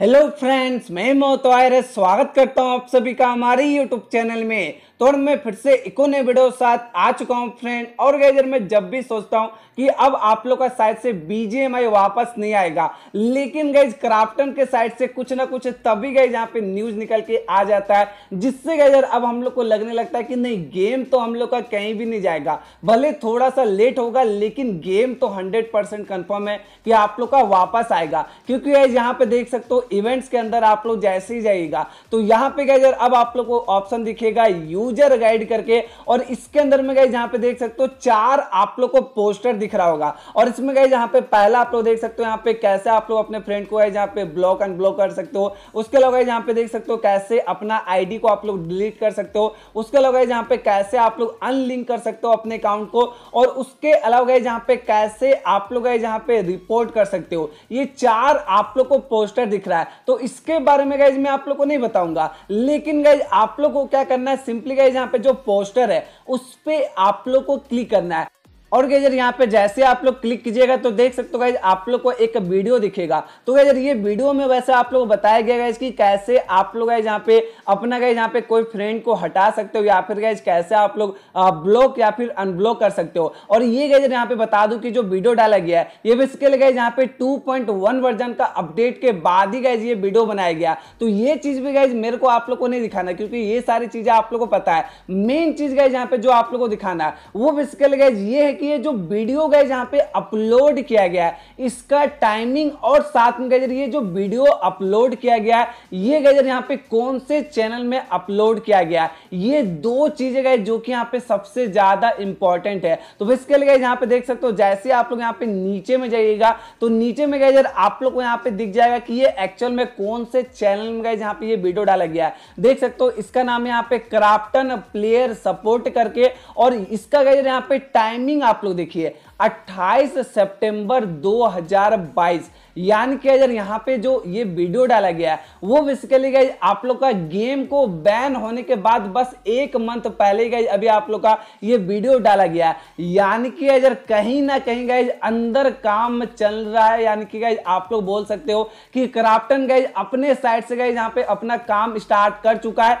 hello friends मैं मोहतो स्वागत करता हूं आप सभी का हमारे यूट्यूब चैनल में तो मैं फिर से इको ने वीडियो साथ आ चुका हूँ फ्रेंड और गैजर मैं जब भी सोचता हूँ कि अब आप लोग का साइड से बीजेएमआई वापस नहीं आएगा लेकिन गैज क्राफ्टन के साइड से कुछ ना कुछ तभी गए यहाँ पे न्यूज निकल के आ जाता है जिससे गैजर अब हम लोग को लगने लगता है कि नहीं गेम तो हम लोग का कहीं भी नहीं जाएगा भले थोड़ा सा लेट होगा लेकिन गेम तो हंड्रेड परसेंट है कि आप लोग का वापस आएगा क्योंकि गैज यहाँ पे देख सकते हो इवेंट्स के अंदर आप लोग जैसे ही जाइएगा तो यहाँ पे गैजर अब आप लोग को ऑप्शन दिखेगा यू यूजर गाइड करके और इसके अंदर में गई जहां पे देख सकते हो चार आप लोग को पोस्टर दिख रहा होगा और इसमें गई जहां पे पहला आप लोग देख सकते हो यहाँ पे कैसे आप लोग अपने फ्रेंड को है जहां पे ब्लॉक अनब्लॉक कर सकते हो उसके अलावा गाइज यहाँ पे देख सकते हो कैसे अपना आईडी को आप लोग डिलीट कर सकते हो उसके अलावा गाइज यहाँ पे कैसे आप लोग अनलिंक कर सकते हो अपने अकाउंट को और उसके अलावा गाइज यहाँ पे कैसे आप लोग गाइज यहाँ पे रिपोर्ट कर सकते हो ये चार आप लोग को पोस्टर दिख रहा है तो इसके बारे में गाइज मैं आप लोग को नहीं बताऊंगा लेकिन गाइज आप लोग को क्या करना है सिंपली गाइज यहाँ पे जो पोस्टर है उस पर आप लोग को क्लिक करना है और गैजर यहाँ पे जैसे आप लोग क्लिक कीजिएगा तो देख सकते हो गाइज आप लोग को एक वीडियो दिखेगा तो गैजर ये वीडियो में वैसे आप लोग को बताया गया गया कि कैसे आप लोग गाइज यहाँ पे अपना गाइज यहाँ पे कोई फ्रेंड को हटा सकते हो या फिर गाइज कैसे आप लोग ब्लॉक या फिर अनब्लॉक कर सकते हो और ये गैजर यहाँ पे बता दू की जो वीडियो डाला गया है ये बेसिकली गाइज यहाँ पे टू वर्जन का अपडेट के बाद ही गए ये वीडियो बनाया गया तो ये चीज़ भी गाइज मेरे को आप लोग को नहीं दिखाना क्योंकि ये सारी चीज़ें आप लोग को पता है मेन चीज़ गाइज यहाँ पे जो आप लोग को दिखाना है वो बेसिकली गाइज ये है कि ये जो वीडियो गए यहाँ पे अपलोड किया गया है इसका टाइमिंग और साथ में गजर ये जो वीडियो अपलोड किया गया है ये गजर यहाँ पे कौन से चैनल में अपलोड किया गया है ये दो चीजें गए जो कि यहाँ पे सबसे ज्यादा इंपॉर्टेंट है तो इसके लिए यहाँ पे देख सकते हो जैसे आप लोग यहाँ पे नीचे में जाइएगा तो नीचे में गए आप लोग को यहाँ पे दिख जाएगा कि ये एक्चुअल में कौन से चैनल में गए जहाँ पे ये वीडियो डाला गया है देख सकते हो इसका नाम यहाँ पे क्राफ्टन प्लेयर सपोर्ट करके और इसका गए यहाँ पे टाइमिंग आप लोग देखिए 28 सितंबर 2022 यानी कि अगर यहाँ पे जो ये वीडियो डाला गया है वो बेसिकली गई आप लोग का गेम को बैन होने के बाद बस एक मंथ पहले गई अभी आप लोग का ये वीडियो डाला गया है यानी कि अगर कहीं ना कहीं गाइज अंदर काम चल रहा है यानी कि गई आप लोग बोल सकते हो कि क्राफ्टन गई अपने साइड से गाइज यहाँ पे अपना काम स्टार्ट कर चुका है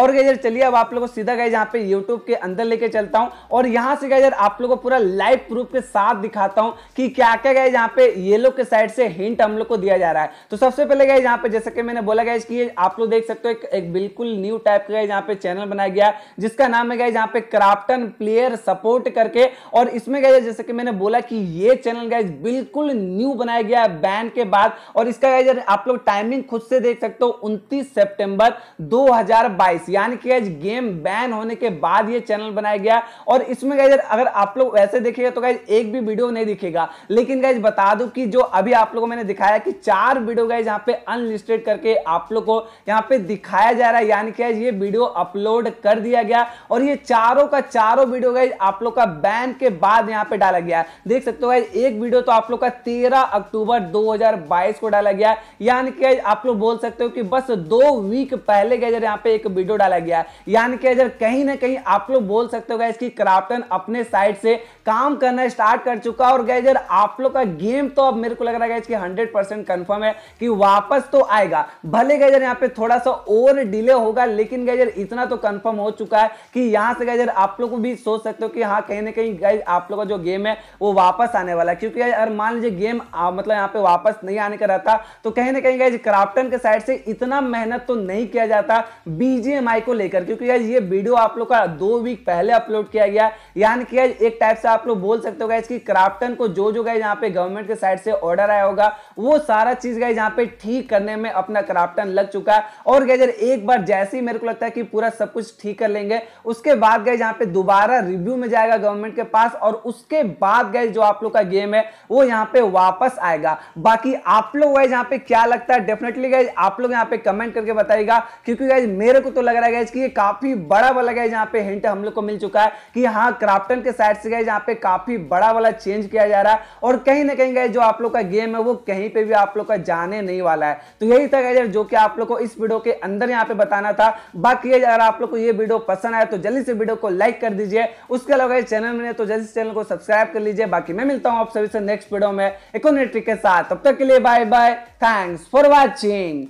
और गैजर चलिए अब आप लोगों को सीधा गए यहाँ पे यूट्यूब के अंदर लेके चलता हूँ और यहाँ से गैजर आप लोगों को पूरा लाइव प्रूफ के साथ दिखाता हूँ कि क्या क्या गए यहाँ पे येलो के साइड से हिंट हम लोग को दिया जा रहा है तो सबसे पहले गए यहाँ पे जैसे कि मैंने बोला गया कि आप लोग देख सकते हो एक, एक बिल्कुल न्यू टाइप का यहाँ पे चैनल बनाया गया जिसका नाम है गए यहाँ पे क्राफ्टन प्लेयर सपोर्ट करके और इसमें गए जैसे कि मैंने बोला कि ये चैनल गए बिल्कुल न्यू बनाया गया है बैन के बाद और इसका गए आप लोग टाइमिंग खुद से देख सकते हो उनतीस सेप्टेम्बर दो यानी कि आज गेम बैन होने के बाद ये चैनल बनाया गया और इसमें गाइज अगर आप लोग वैसे देखेगा तो गाइज एक भी वीडियो नहीं दिखेगा लेकिन गाइज बता दू कि जो अभी आप लोगों को मैंने दिखाया कि चार वीडियो गाइज यहाँ पे अनलिस्टेड करके आप लोग को यहाँ पे दिखाया जा रहा है यानी कि आज ये वीडियो अपलोड कर दिया गया और ये चारों का चारों वीडियो गाइज आप लोग का बैन के बाद यहाँ पे डाला गया देख सकते हो गाइज एक वीडियो तो आप लोग का तेरह अक्टूबर दो को डाला गया यानी कि आप लोग बोल सकते हो कि बस दो वीक पहले गए यहाँ पे एक वीडियो वीडियो डाला गया है यानी कि अगर कहीं ना कहीं आप लोग बोल सकते हो गैस कि क्राफ्टन अपने साइड से काम करना स्टार्ट कर चुका और गैजर आप लोग का गेम तो अब मेरे को लग रहा है कि हंड्रेड परसेंट कन्फर्म है कि वापस तो आएगा भले गैजर यहाँ पे थोड़ा सा और डिले होगा लेकिन गैजर इतना तो कन्फर्म हो चुका है कि यहाँ से गैजर आप लोग को भी सोच सकते हो कि हाँ कहीं ना कहीं गैज आप लोग का जो गेम है वो वापस आने वाला है क्योंकि अगर मान लीजिए गेम आ, मतलब यहाँ पे वापस नहीं आने का रहता तो कहीं ना कहीं गैज क्राफ्टन के साइड से इतना मेहनत तो नहीं किया जाता बीजे ई को लेकर क्योंकि आज ये वीडियो आप लोग का दो वीक पहले अपलोड किया गया यानी कि आज एक टाइप से आप लोग बोल सकते हो गाइज कि क्राफ्टन को जो जो गए यहाँ पे गवर्नमेंट के साइड से ऑर्डर आया होगा वो सारा चीज गए यहाँ पे ठीक करने में अपना क्राफ्टन लग चुका है और गाइज एक बार जैसे ही मेरे को लगता है कि पूरा सब कुछ ठीक कर लेंगे उसके बाद गए यहाँ पे दोबारा रिव्यू में जाएगा गवर्नमेंट के पास और उसके बाद गए जो आप लोग का गेम है वो यहाँ पे वापस आएगा बाकी आप लोग गाइज यहाँ पे क्या लगता है डेफिनेटली गए आप लोग यहाँ पे कमेंट करके बताएगा क्योंकि गाइज मेरे को तो लग रहा है कि ये काफी बड़ा वाला गया यहाँ पे हिंट हम लोग को मिल चुका है कि हाँ क्राफ्टन के साइड से गए यहाँ पे काफी बड़ा वाला चेंज किया जा रहा है और कहीं ना कहीं गए जो आप लोग का गेम है वो कहीं पे भी आप लोग का जाने नहीं वाला है तो यही था गया जो कि आप लोग को इस वीडियो के अंदर यहाँ पे बताना था बाकी अगर आप लोग को ये वीडियो पसंद आया तो जल्दी से वीडियो को लाइक कर दीजिए उसके अलावा चैनल में तो जल्दी चैनल को सब्सक्राइब कर लीजिए बाकी मैं मिलता हूँ आप सभी से नेक्स्ट वीडियो में एक के साथ तब तक के लिए bye bye thanks for watching